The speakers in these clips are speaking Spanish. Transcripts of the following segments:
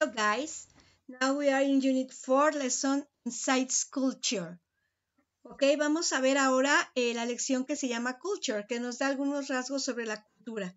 So guys, now we are in Unit 4, Lesson Insights Culture. Ok, vamos a ver ahora eh, la lección que se llama Culture, que nos da algunos rasgos sobre la cultura.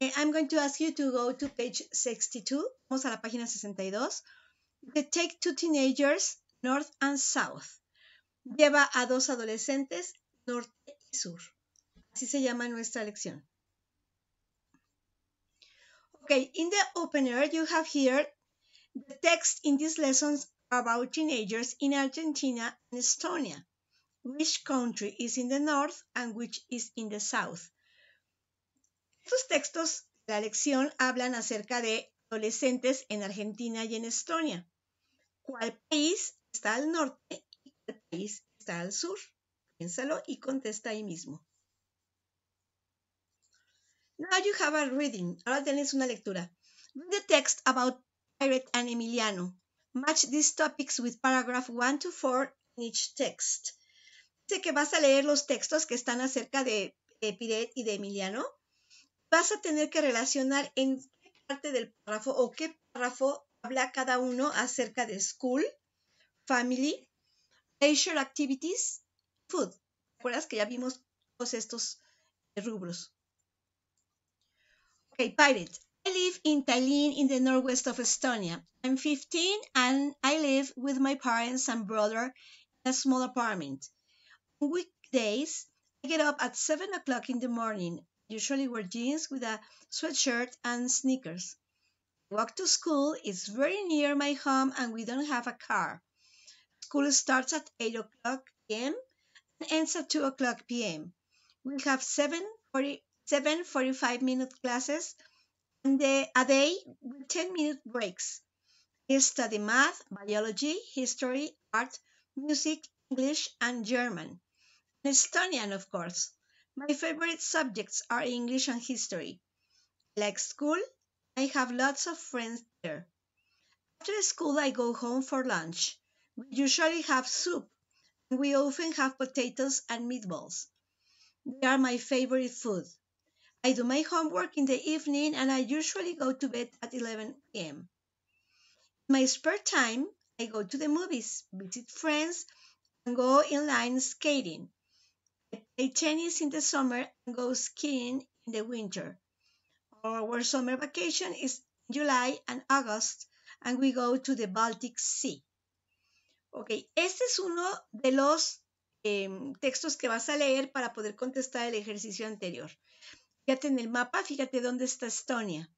Eh, I'm going to ask you to go to page 62. Vamos a la página 62. take two teenagers, north and south. Lleva a dos adolescentes, norte y sur. Así se llama nuestra lección. Okay, in the opener, you have here the text in these lessons about teenagers in Argentina and Estonia. Which country is in the north and which is in the south? Estos textos de la lección hablan acerca de adolescentes en Argentina y en Estonia. ¿Cuál país está al norte y cuál país está al sur? Piénsalo y contesta ahí mismo. Now you have a reading. Ahora tienes una lectura. Read the text about Pirate and Emiliano. Match these topics with paragraph 1 to 4 in each text. Dice que vas a leer los textos que están acerca de, de Piret y de Emiliano. Vas a tener que relacionar en qué parte del párrafo o qué párrafo habla cada uno acerca de school, family, leisure activities, food. ¿Recuerdas que ya vimos todos estos eh, rubros? Okay, Pirate. I live in Tallinn in the northwest of Estonia. I'm 15 and I live with my parents and brother in a small apartment. On weekdays, I get up at 7 o'clock in the morning, usually wear jeans with a sweatshirt and sneakers. Walk to school It's very near my home and we don't have a car. School starts at 8 o'clock p.m. and ends at 2 o'clock p.m. we have 7 40 seven 45 minute classes and a, a day with 10 minute breaks. He studied math, biology, history, art, music, English, and German. And Estonian, of course. My favorite subjects are English and history. Like school, I have lots of friends there. After school, I go home for lunch. We usually have soup, and we often have potatoes and meatballs. They are my favorite food. I do my homework in the evening and I usually go to bed at 11 p.m. In my spare time, I go to the movies, visit friends, and go inline skating. I play tennis in the summer and go skiing in the winter. Our summer vacation is July and August, and we go to the Baltic Sea. Ok, este es uno de los eh, textos que vas a leer para poder contestar el ejercicio anterior. Fíjate en el mapa, fíjate dónde está Estonia.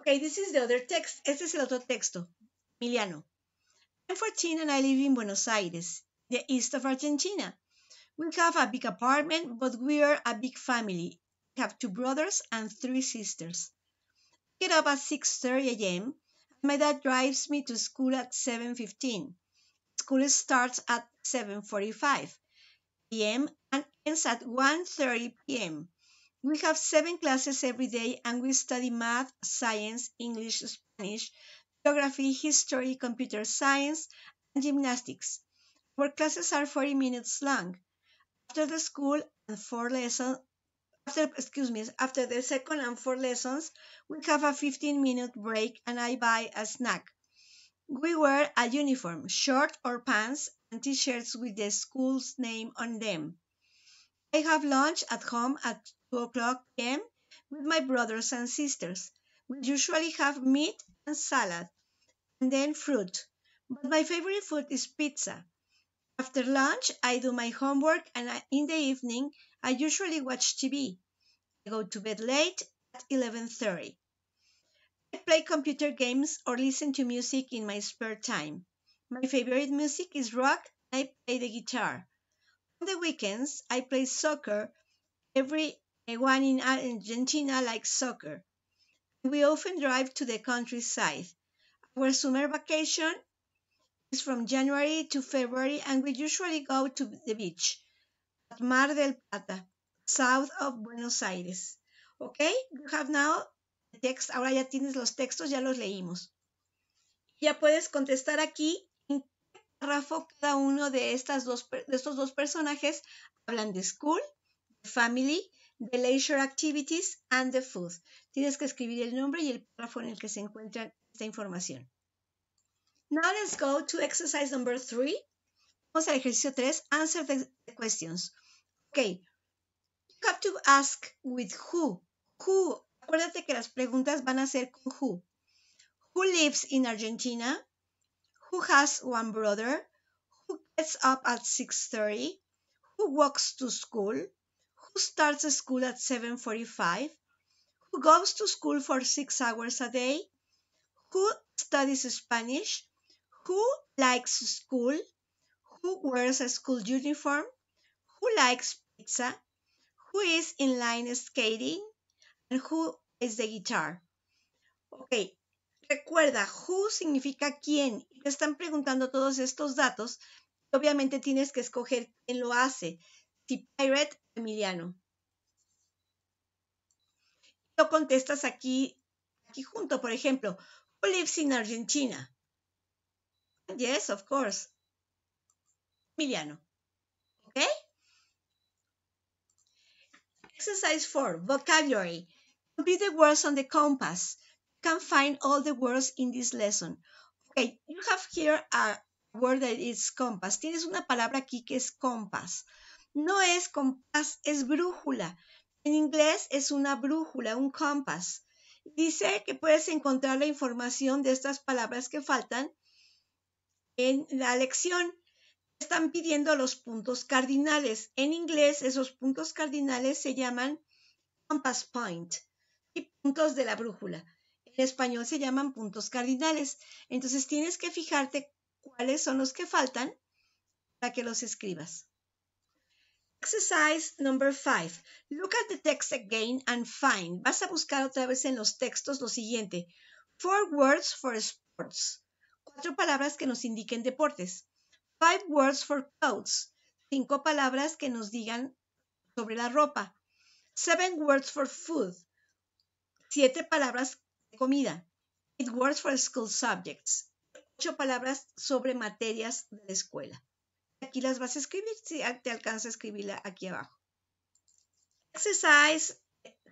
Okay, this is the other text. Este es el otro texto. Emiliano. I'm 14 and I live in Buenos Aires, the east of Argentina. We have a big apartment, but we are a big family. We have two brothers and three sisters. I get up at 6.30 a.m. My dad drives me to school at 7.15. School starts at 7.45 p.m. and ends at 1.30 p.m. We have seven classes every day and we study math, science, English, Spanish, geography, history, computer science, and gymnastics. Our classes are 40 minutes long. After the school and four lessons, after, excuse me, after the second and four lessons, we have a 15 minute break and I buy a snack. We wear a uniform, shirt or pants, t-shirts with the school's name on them. I have lunch at home at 2 o'clock p.m. with my brothers and sisters. We usually have meat and salad, and then fruit. But my favorite food is pizza. After lunch, I do my homework, and in the evening, I usually watch TV. I go to bed late at 11:30. I play computer games or listen to music in my spare time. My favorite music is rock. I play the guitar. On the weekends, I play soccer. Everyone in Argentina likes soccer. We often drive to the countryside. Our summer vacation is from January to February, and we usually go to the beach at Mar del Plata, south of Buenos Aires. Okay, you have now the text. Ahora ya tienes los textos, ya los leímos. Ya puedes contestar aquí cada uno de, estas dos, de estos dos personajes hablan de school, family, de leisure activities and the food. Tienes que escribir el nombre y el párrafo en el que se encuentra esta información. Now let's go to exercise number three. Vamos al ejercicio 3, answer the questions. Ok, you have to ask with who. Who, acuérdate que las preguntas van a ser con who. Who lives in Argentina? who has one brother, who gets up at 6.30, who walks to school, who starts school at 7.45, who goes to school for six hours a day, who studies Spanish, who likes school, who wears a school uniform, who likes pizza, who is in line skating, and who is the guitar. Okay, Recuerda, who significa quién. Te están preguntando todos estos datos. Obviamente tienes que escoger quién lo hace. Si Pirate, Emiliano. Lo contestas aquí, aquí junto, por ejemplo. Who lives in Argentina? Yes, of course. Emiliano. ¿Ok? Exercise 4. Vocabulary. Complete the words on the compass can find all the words in this lesson. Okay, you have here a word that is compass. Tienes una palabra aquí que es compás. No es compás, es brújula. En inglés es una brújula, un compás. Dice que puedes encontrar la información de estas palabras que faltan en la lección. Están pidiendo los puntos cardinales. En inglés, esos puntos cardinales se llaman compass point y puntos de la brújula en español se llaman puntos cardinales. Entonces tienes que fijarte cuáles son los que faltan para que los escribas. Exercise number five. Look at the text again and find. Vas a buscar otra vez en los textos lo siguiente. Four words for sports. Cuatro palabras que nos indiquen deportes. Five words for clothes. Cinco palabras que nos digan sobre la ropa. Seven words for food. Siete palabras comida. It works for school subjects. Ocho palabras sobre materias de la escuela. Aquí las vas a escribir si te alcanza a escribirla aquí abajo. Exercise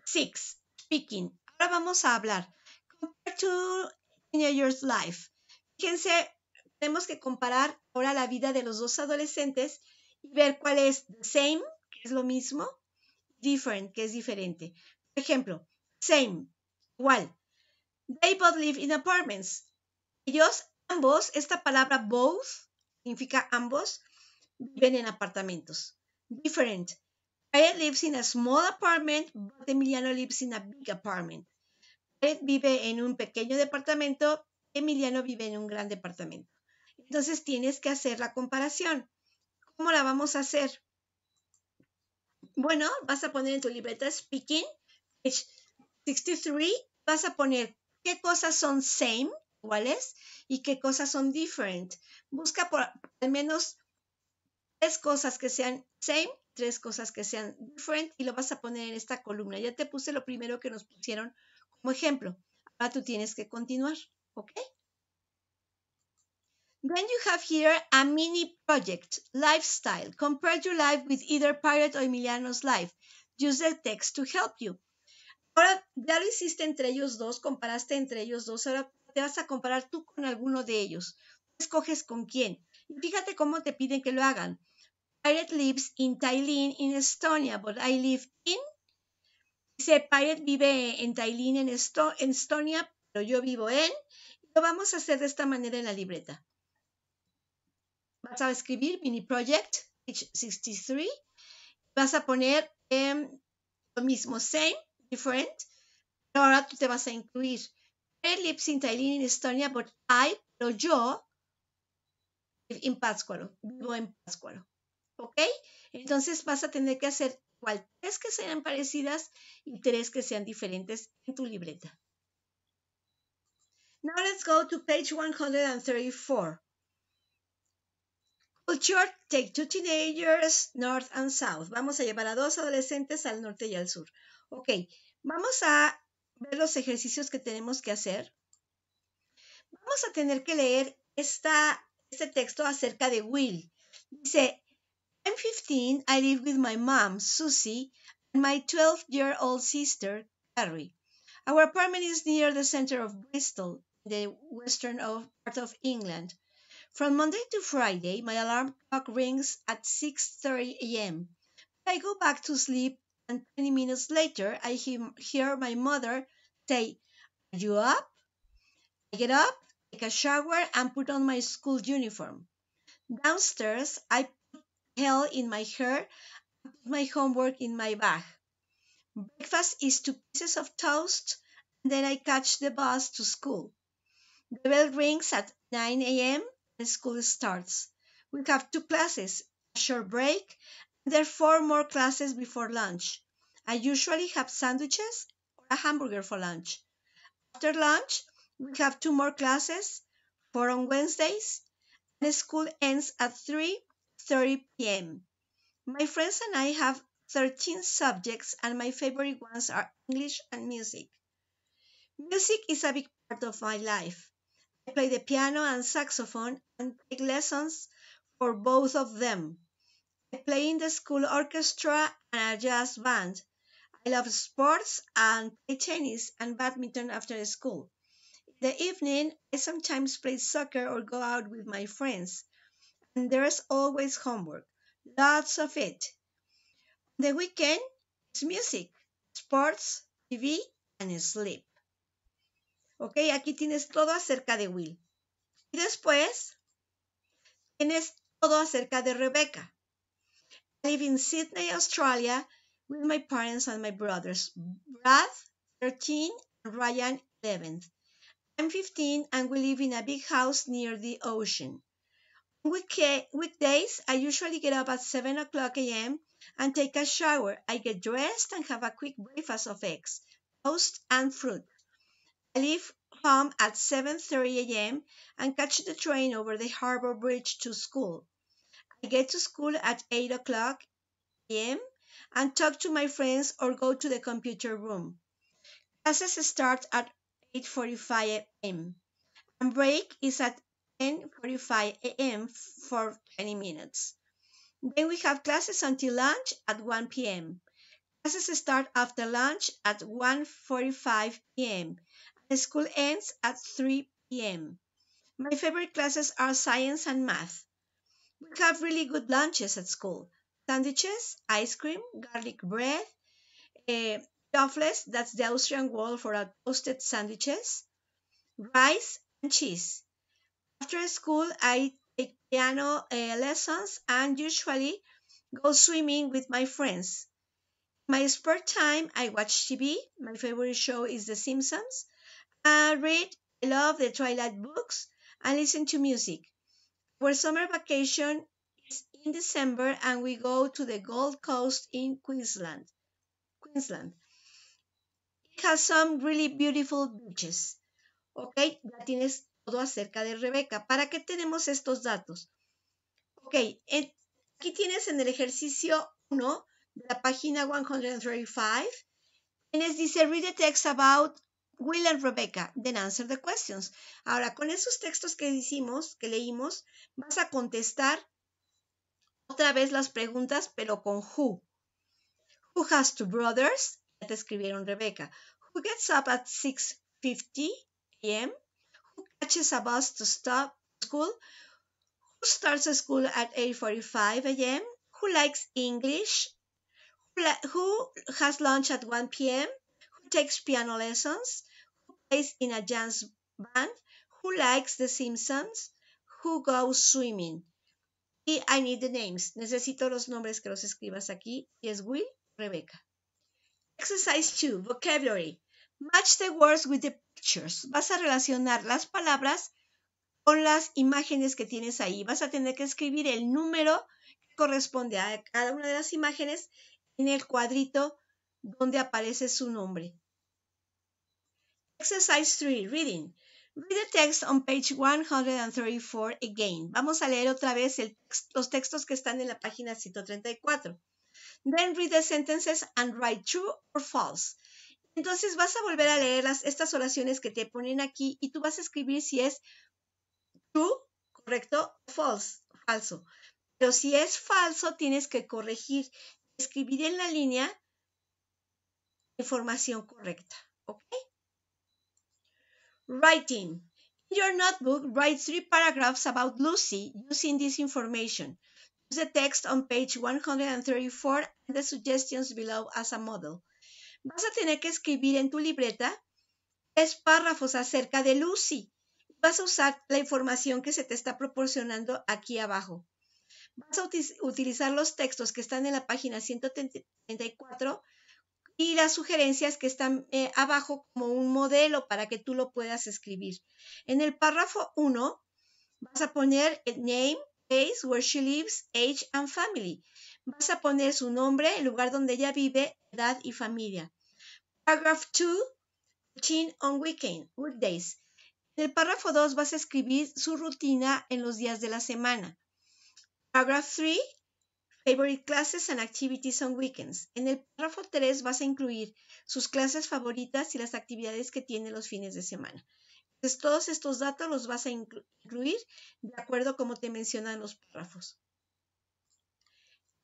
6. Speaking. Ahora vamos a hablar. Compare to teenager's life. Fíjense, tenemos que comparar ahora la vida de los dos adolescentes y ver cuál es the same, que es lo mismo, different, que es diferente. Por ejemplo, same, igual. They both live in apartments. Ellos ambos, esta palabra both significa ambos, viven en apartamentos. Different. Jared lives in a small apartment, but Emiliano lives in a big apartment. Jared vive en un pequeño departamento, Emiliano vive en un gran departamento. Entonces tienes que hacer la comparación. ¿Cómo la vamos a hacer? Bueno, vas a poner en tu libreta Speaking, page 63, vas a poner qué cosas son same, iguales, y qué cosas son different. Busca por al menos tres cosas que sean same, tres cosas que sean different, y lo vas a poner en esta columna. Ya te puse lo primero que nos pusieron como ejemplo. Ahora tú tienes que continuar, ¿ok? Then you have here a mini project, lifestyle. Compare your life with either Pirate or Emiliano's life. Use the text to help you. Ahora ya lo hiciste entre ellos dos, comparaste entre ellos dos, ahora te vas a comparar tú con alguno de ellos. Escoges con quién. Y fíjate cómo te piden que lo hagan. Pirate lives in Tallinn, in Estonia, but I live in. Dice, Pirate vive en Tallinn, en, Estonia, pero yo vivo en. Lo vamos a hacer de esta manera en la libreta. Vas a escribir mini project, page 63. Vas a poner em, lo mismo, same different, ahora tú te vas a incluir. Lips in Tallinn in Estonia, but I, pero yo, en Pátzcuaro, vivo en Pátzcuaro. ¿Ok? Entonces vas a tener que hacer igual tres que sean parecidas y tres que sean diferentes en tu libreta. Now let's go to page 134 take two teenagers north and south. Vamos a llevar a dos adolescentes al norte y al sur. Ok, vamos a ver los ejercicios que tenemos que hacer. Vamos a tener que leer esta, este texto acerca de Will. Dice, I'm 15, I live with my mom, Susie, and my 12-year-old sister, Carrie. Our apartment is near the center of Bristol, the western part of England. From Monday to Friday, my alarm clock rings at 6:30 a.m. I go back to sleep, and 20 minutes later, I hear my mother say, "Are you up?" I get up, take a shower, and put on my school uniform. Downstairs, I put hell in my hair and put my homework in my bag. Breakfast is two pieces of toast, and then I catch the bus to school. The bell rings at 9 a.m school starts. We have two classes, a short break, and four more classes before lunch. I usually have sandwiches or a hamburger for lunch. After lunch, we have two more classes, four on Wednesdays, and school ends at 3.30 p.m. My friends and I have 13 subjects, and my favorite ones are English and music. Music is a big part of my life. I play the piano and saxophone and take lessons for both of them. I play in the school orchestra and a jazz band. I love sports and play tennis and badminton after school. In the evening, I sometimes play soccer or go out with my friends. And there's always homework, lots of it. On the weekend, it's music, sports, TV, and sleep. ¿Ok? Aquí tienes todo acerca de Will. Y después tienes todo acerca de Rebecca. I live in Sydney, Australia, with my parents and my brothers, Brad, 13, and Ryan, 11. I'm 15 and we live in a big house near the ocean. On weekdays, I usually get up at 7 o'clock a.m. and take a shower. I get dressed and have a quick breakfast of eggs, toast, and fruit. I leave home at 7:30 a.m. and catch the train over the Harbor Bridge to school. I get to school at 8 o'clock a.m. and talk to my friends or go to the computer room. Classes start at 8:45 a.m. and break is at 10:45 a.m. for 20 minutes. Then we have classes until lunch at 1 p.m. Classes start after lunch at 1:45 p.m. School ends at 3 p.m. My favorite classes are science and math. We have really good lunches at school sandwiches, ice cream, garlic bread, uh, that's the Austrian word for our toasted sandwiches, rice, and cheese. After school, I take piano uh, lessons and usually go swimming with my friends. my spare time, I watch TV. My favorite show is The Simpsons. read, I love the Twilight books, and listen to music. Our summer vacation is in December, and we go to the Gold Coast in Queensland. Queensland. It has some really beautiful beaches. Ok, ya tienes todo acerca de Rebeca. ¿Para qué tenemos estos datos? Ok, aquí tienes en el ejercicio 1 de la página 135, tienes, dice, read the text about Will and Rebecca, Then Answer the Questions. Ahora, con esos textos que hicimos, que leímos, vas a contestar otra vez las preguntas, pero con who. Who has two brothers? Ya te escribieron Rebecca. Who gets up at 6.50 a.m.? Who catches a bus to stop school? Who starts school at 8.45 a.m.? Who likes English? Who, has lunch at 1 p.m.? takes piano lessons, who plays in a jazz band, who likes The Simpsons, who goes swimming. Y I need the names. Necesito los nombres que los escribas aquí. Y es Will, Rebecca. Exercise 2. Vocabulary. Match the words with the pictures. Vas a relacionar las palabras con las imágenes que tienes ahí. Vas a tener que escribir el número que corresponde a cada una de las imágenes en el cuadrito donde aparece su nombre. Exercise 3, reading. Read the text on page 134 again. Vamos a leer otra vez los textos que están en la página 134. Then read the sentences and write true or false. Entonces vas a volver a leer las, estas oraciones que te ponen aquí y tú vas a escribir si es true, correcto, o false, falso. Pero si es falso, tienes que corregir, escribir en la línea información correcta. ¿Ok? Writing. In your notebook, write three paragraphs about Lucy using this information. Use the text on page 134 and the suggestions below as a model. Vas a tener que escribir en tu libreta tres párrafos acerca de Lucy. Vas a usar la información que se te está proporcionando aquí abajo. Vas a utilizar los textos que están en la página 134 y las sugerencias que están eh, abajo como un modelo para que tú lo puedas escribir. En el párrafo 1 vas a poner el name, place, where she lives, age and family. Vas a poner su nombre, el lugar donde ella vive, edad y familia. Paragraph 2, chin on weekend, weekdays. En el párrafo 2 vas a escribir su rutina en los días de la semana. Paragraph 3, Favorite classes and activities on weekends. En el párrafo 3 vas a incluir sus clases favoritas y las actividades que tiene los fines de semana. Entonces, todos estos datos los vas a incluir de acuerdo a como te mencionan los párrafos.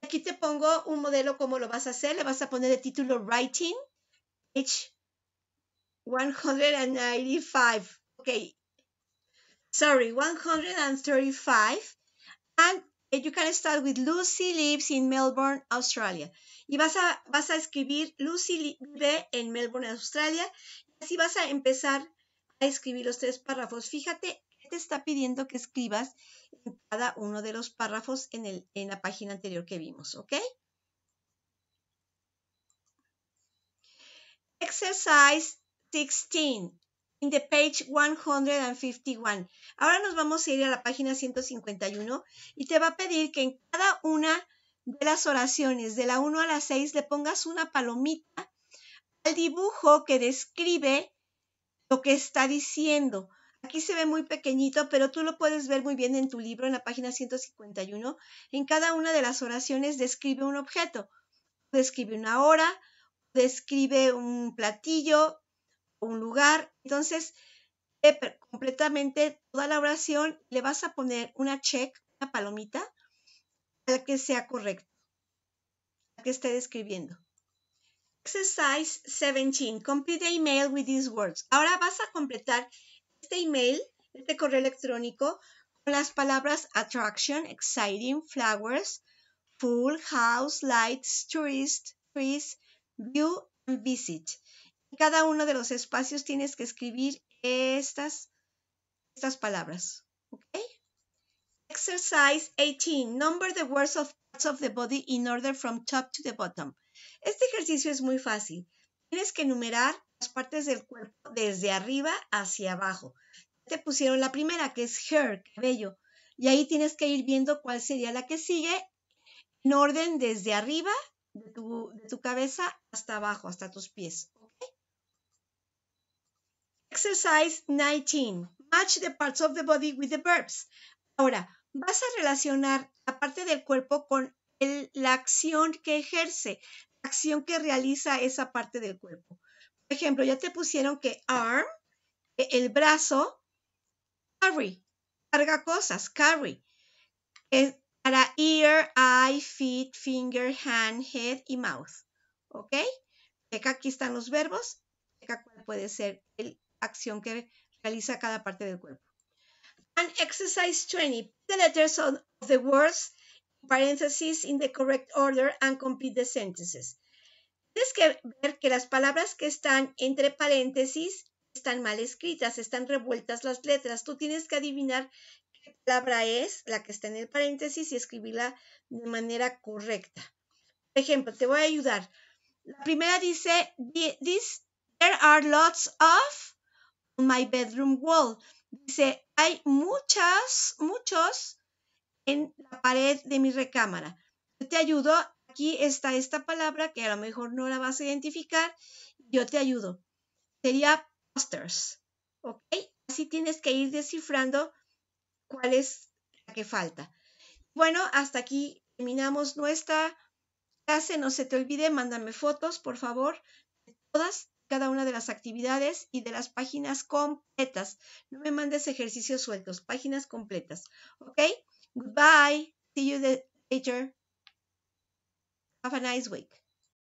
Aquí te pongo un modelo cómo lo vas a hacer. Le vas a poner el título Writing, page 195. Ok. Sorry, 135. And You can start with Lucy lives in Melbourne, Australia. Y vas a, vas a escribir Lucy vive en Melbourne, Australia. Y así vas a empezar a escribir los tres párrafos. Fíjate te está pidiendo que escribas en cada uno de los párrafos en, el, en la página anterior que vimos, ¿ok? Exercise 16 en the page 151. Ahora nos vamos a ir a la página 151 y te va a pedir que en cada una de las oraciones, de la 1 a la 6, le pongas una palomita al dibujo que describe lo que está diciendo. Aquí se ve muy pequeñito, pero tú lo puedes ver muy bien en tu libro, en la página 151. En cada una de las oraciones describe un objeto, describe una hora, describe un platillo, un lugar. Entonces, eh, completamente toda la oración, le vas a poner una check, una palomita, para que sea correcto, para que esté describiendo. Exercise 17. Complete the email with these words. Ahora vas a completar este email, este correo electrónico, con las palabras attraction, exciting, flowers, full, house, lights, tourist, trees, view and visit. En cada uno de los espacios tienes que escribir estas, estas palabras. Exercise 18. Number the words of parts of the body in order from top to the bottom. Este ejercicio es muy fácil. Tienes que enumerar las partes del cuerpo desde arriba hacia abajo. Te pusieron la primera, que es hair, cabello. Y ahí tienes que ir viendo cuál sería la que sigue en orden desde arriba de tu, de tu cabeza hasta abajo, hasta tus pies. Exercise 19. Match the parts of the body with the verbs. Ahora, vas a relacionar la parte del cuerpo con la acción que ejerce, la acción que realiza esa parte del cuerpo. Por ejemplo, ya te pusieron que arm, el brazo, carry, carga cosas, carry. Es para ear, eye, feet, finger, hand, head y mouth. ¿Ok? aquí están los verbos. puede ser el acción que realiza cada parte del cuerpo. And exercise 20. The letters of the words in parentheses in the correct order and complete the sentences. Tienes que ver que las palabras que están entre paréntesis están mal escritas, están revueltas las letras. Tú tienes que adivinar qué palabra es la que está en el paréntesis y escribirla de manera correcta. Por ejemplo, te voy a ayudar. La primera dice, this, there are lots of My Bedroom Wall. Dice, hay muchas, muchos en la pared de mi recámara. Yo te ayudo, aquí está esta palabra que a lo mejor no la vas a identificar, yo te ayudo. Sería posters, ¿ok? Así tienes que ir descifrando cuál es la que falta. Bueno, hasta aquí terminamos nuestra clase. No se te olvide, mándame fotos, por favor, de todas cada una de las actividades y de las páginas completas. No me mandes ejercicios sueltos, páginas completas. ¿Ok? Goodbye. See you later. Have a nice week.